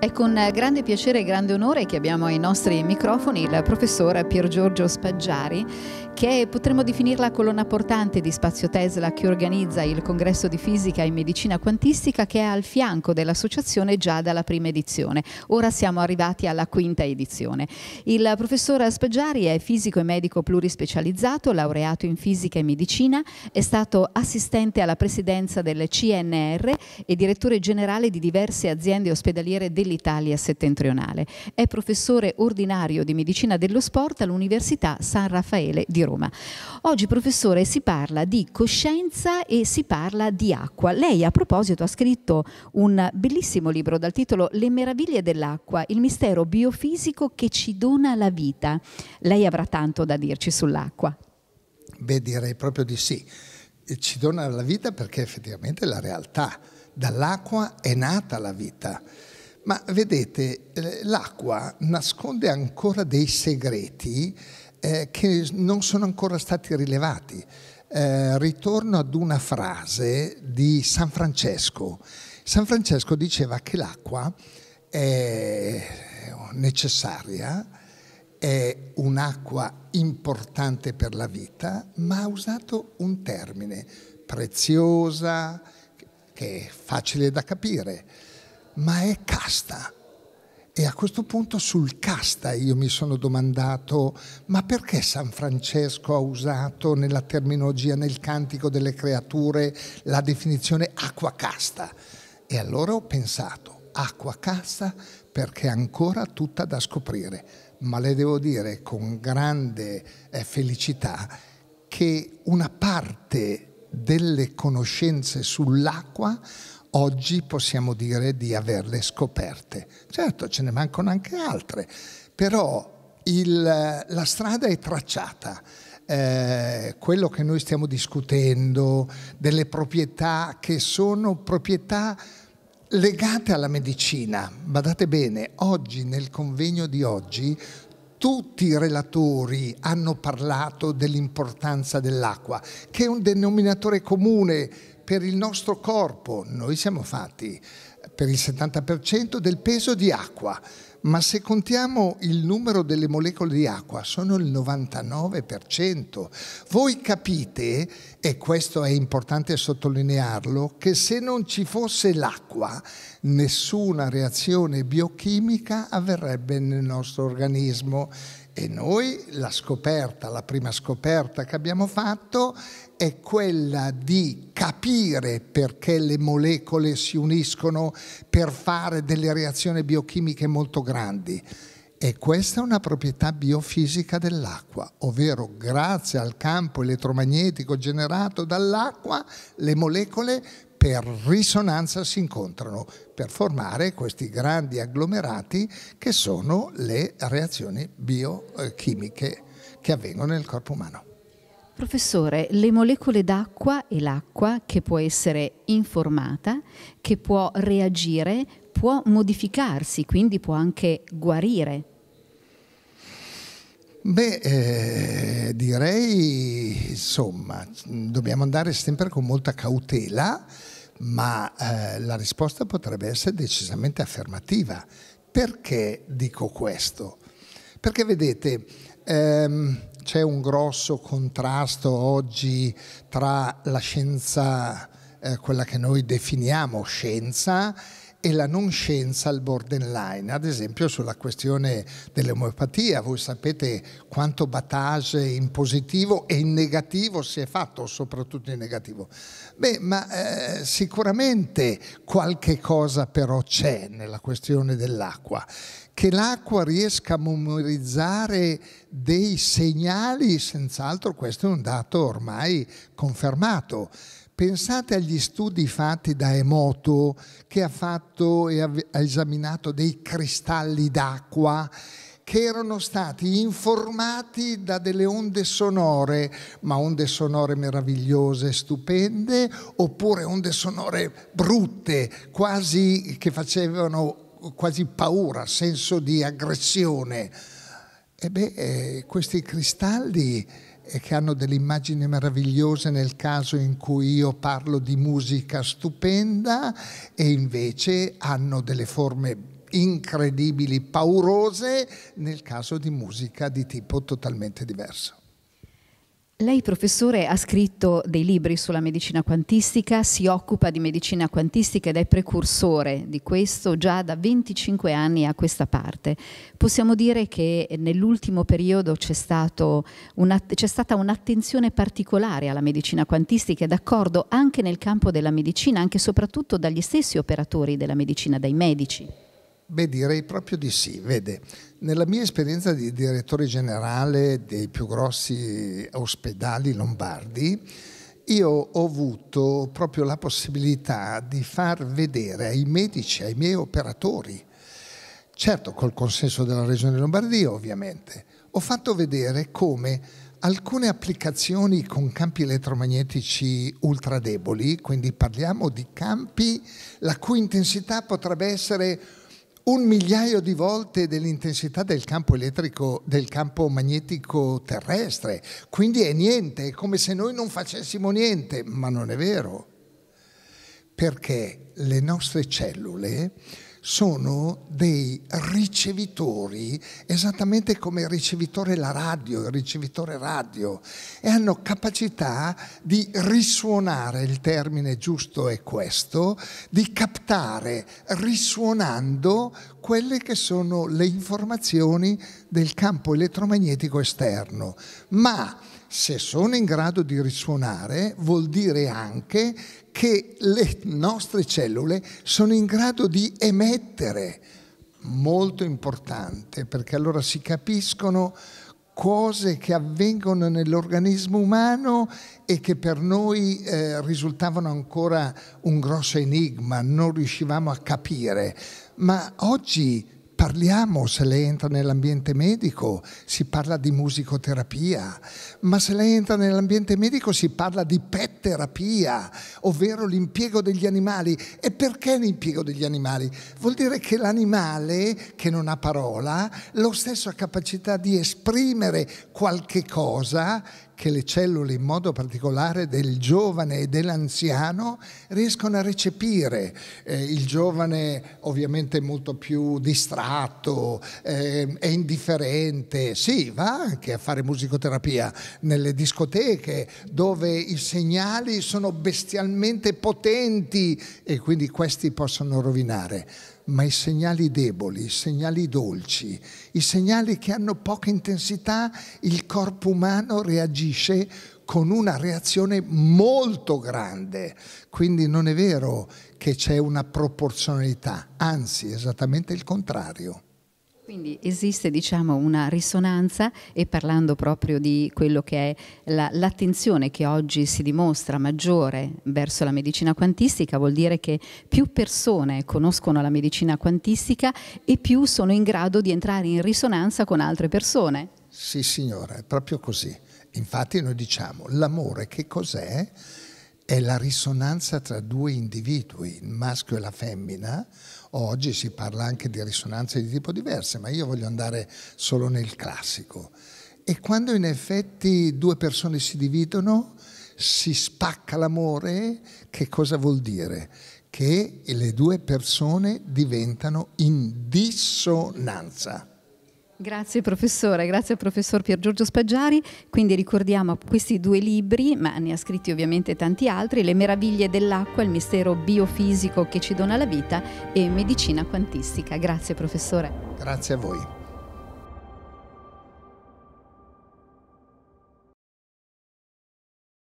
È con grande piacere e grande onore che abbiamo ai nostri microfoni il professor Pier Giorgio Spaggiari, che potremmo definire la colonna portante di Spazio Tesla che organizza il congresso di fisica e medicina quantistica che è al fianco dell'associazione già dalla prima edizione. Ora siamo arrivati alla quinta edizione. Il professor Spaggiari è fisico e medico plurispecializzato, laureato in fisica e medicina, è stato assistente alla presidenza del CNR e direttore generale di diverse aziende ospedaliere del dell'Italia settentrionale. È professore ordinario di medicina dello sport all'Università San Raffaele di Roma. Oggi, professore, si parla di coscienza e si parla di acqua. Lei, a proposito, ha scritto un bellissimo libro dal titolo Le meraviglie dell'acqua, il mistero biofisico che ci dona la vita. Lei avrà tanto da dirci sull'acqua. Beh, direi proprio di sì. Ci dona la vita perché effettivamente è la realtà. Dall'acqua è nata la vita. Ma vedete, eh, l'acqua nasconde ancora dei segreti eh, che non sono ancora stati rilevati. Eh, ritorno ad una frase di San Francesco. San Francesco diceva che l'acqua è necessaria, è un'acqua importante per la vita, ma ha usato un termine preziosa, che è facile da capire ma è casta. E a questo punto sul casta io mi sono domandato, ma perché San Francesco ha usato nella terminologia, nel cantico delle creature, la definizione acqua casta? E allora ho pensato, acqua casta perché è ancora tutta da scoprire, ma le devo dire con grande eh, felicità che una parte delle conoscenze sull'acqua oggi possiamo dire di averle scoperte. Certo, ce ne mancano anche altre, però il, la strada è tracciata. Eh, quello che noi stiamo discutendo, delle proprietà che sono proprietà legate alla medicina. Badate bene, oggi nel convegno di oggi tutti i relatori hanno parlato dell'importanza dell'acqua, che è un denominatore comune per il nostro corpo, noi siamo fatti per il 70% del peso di acqua ma se contiamo il numero delle molecole di acqua sono il 99%. Voi capite, e questo è importante sottolinearlo, che se non ci fosse l'acqua nessuna reazione biochimica avverrebbe nel nostro organismo. E noi la scoperta, la prima scoperta che abbiamo fatto è quella di capire perché le molecole si uniscono per fare delle reazioni biochimiche molto grandi grandi. E questa è una proprietà biofisica dell'acqua, ovvero grazie al campo elettromagnetico generato dall'acqua le molecole per risonanza si incontrano per formare questi grandi agglomerati che sono le reazioni biochimiche che avvengono nel corpo umano. Professore, le molecole d'acqua e l'acqua che può essere informata, che può reagire può modificarsi, quindi può anche guarire. Beh, eh, direi, insomma, dobbiamo andare sempre con molta cautela, ma eh, la risposta potrebbe essere decisamente affermativa. Perché dico questo? Perché vedete, ehm, c'è un grosso contrasto oggi tra la scienza, eh, quella che noi definiamo scienza, e la non scienza al borderline, ad esempio sulla questione dell'omeopatia. Voi sapete quanto batage in positivo e in negativo si è fatto, soprattutto in negativo. Beh, ma eh, sicuramente qualche cosa però c'è nella questione dell'acqua, che l'acqua riesca a memorizzare dei segnali, senz'altro questo è un dato ormai confermato Pensate agli studi fatti da Emoto che ha fatto e ha esaminato dei cristalli d'acqua che erano stati informati da delle onde sonore, ma onde sonore meravigliose, stupende, oppure onde sonore brutte, quasi che facevano quasi paura, senso di aggressione e beh, eh, questi cristalli eh, che hanno delle immagini meravigliose nel caso in cui io parlo di musica stupenda e invece hanno delle forme incredibili, paurose nel caso di musica di tipo totalmente diverso. Lei, professore, ha scritto dei libri sulla medicina quantistica, si occupa di medicina quantistica ed è precursore di questo già da 25 anni a questa parte. Possiamo dire che nell'ultimo periodo c'è, stata un'attenzione particolare alla medicina quantistica, d'accordo anche nel campo della medicina, anche e soprattutto dagli stessi operatori della medicina, dai medici. Beh, direi proprio di sì. Vede, nella mia esperienza di direttore generale dei più grossi ospedali lombardi, io ho avuto proprio la possibilità di far vedere ai medici, ai miei operatori, certo col consenso della Regione Lombardia ovviamente, ho fatto vedere come alcune applicazioni con campi elettromagnetici ultradeboli, quindi parliamo di campi la cui intensità potrebbe essere un migliaio di volte dell'intensità del campo elettrico, del campo magnetico terrestre. Quindi è niente, è come se noi non facessimo niente, ma non è vero. Perché le nostre cellule sono dei ricevitori, esattamente come il ricevitore la radio, il ricevitore radio, e hanno capacità di risuonare, il termine giusto è questo, di captare risuonando quelle che sono le informazioni del campo elettromagnetico esterno. Ma se sono in grado di risuonare vuol dire anche che le nostre cellule sono in grado di emettere, molto importante, perché allora si capiscono cose che avvengono nell'organismo umano e che per noi eh, risultavano ancora un grosso enigma, non riuscivamo a capire. Ma oggi parliamo, se lei entra nell'ambiente medico si parla di musicoterapia, ma se lei entra nell'ambiente medico si parla di pet terapia, ovvero l'impiego degli animali. E perché l'impiego degli animali? Vuol dire che l'animale, che non ha parola, lo stesso ha capacità di esprimere qualche cosa che le cellule in modo particolare del giovane e dell'anziano riescono a recepire. Eh, il giovane ovviamente è molto più distratto, eh, è indifferente, sì, va anche a fare musicoterapia nelle discoteche dove i segnali sono bestialmente potenti e quindi questi possono rovinare ma i segnali deboli, i segnali dolci, i segnali che hanno poca intensità, il corpo umano reagisce con una reazione molto grande. Quindi non è vero che c'è una proporzionalità, anzi esattamente il contrario. Quindi esiste diciamo, una risonanza e parlando proprio di quello che è l'attenzione che oggi si dimostra maggiore verso la medicina quantistica vuol dire che più persone conoscono la medicina quantistica e più sono in grado di entrare in risonanza con altre persone. Sì signora, è proprio così. Infatti noi diciamo l'amore che cos'è? è la risonanza tra due individui, il maschio e la femmina. Oggi si parla anche di risonanze di tipo diverse, ma io voglio andare solo nel classico. E quando in effetti due persone si dividono, si spacca l'amore, che cosa vuol dire? Che le due persone diventano in dissonanza. Grazie professore, grazie professor Pier Giorgio Spaggiari. Quindi ricordiamo questi due libri, ma ne ha scritti ovviamente tanti altri, Le meraviglie dell'acqua, il mistero biofisico che ci dona la vita e Medicina quantistica. Grazie professore. Grazie a voi.